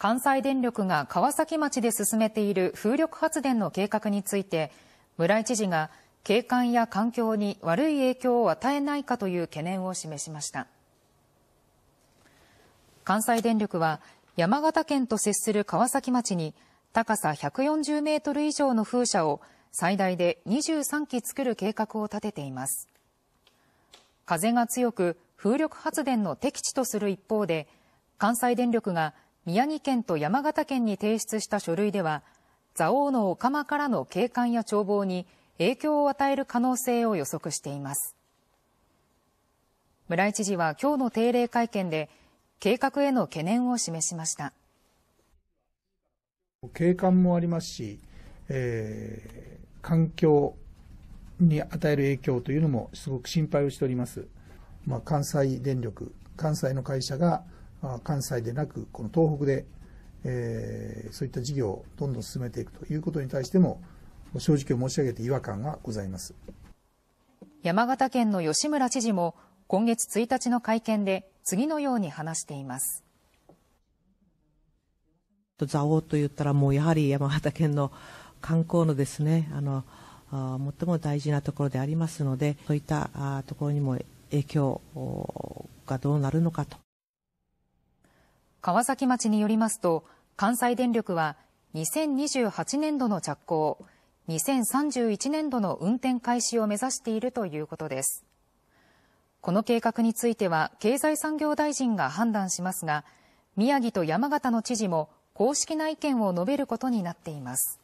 関西電力が川崎町で進めている風力発電の計画について、村井知事が景観や環境に悪い影響を与えないかという懸念を示しました。関西電力は山形県と接する川崎町に高さ140メートル以上の風車を最大で23基作る計画を立てています。風が強く風力発電の適地とする一方で、関西電力が宮城県と山形県に提出した書類では、蔵王のお釜からの景観や眺望に影響を与える可能性を予測しています。村井知事は今日の定例会見で、計画への懸念を示しました。景観もありますし、えー、環境に与える影響というのもすごく心配をしております。まあ、関西電力、関西の会社が関西でなくこの東北で、えー、そういった事業をどんどん進めていくということに対しても正直申し上げて違和感がございます山形県の吉村知事も今月1日の会見で次のように話しています蔵王といったらもうやはり山形県の観光のですねあの最も大事なところでありますのでそういったところにも影響がどうなるのかと。川崎町によりますと、関西電力は2028年度の着工、2031年度の運転開始を目指しているということです。この計画については経済産業大臣が判断しますが、宮城と山形の知事も公式な意見を述べることになっています。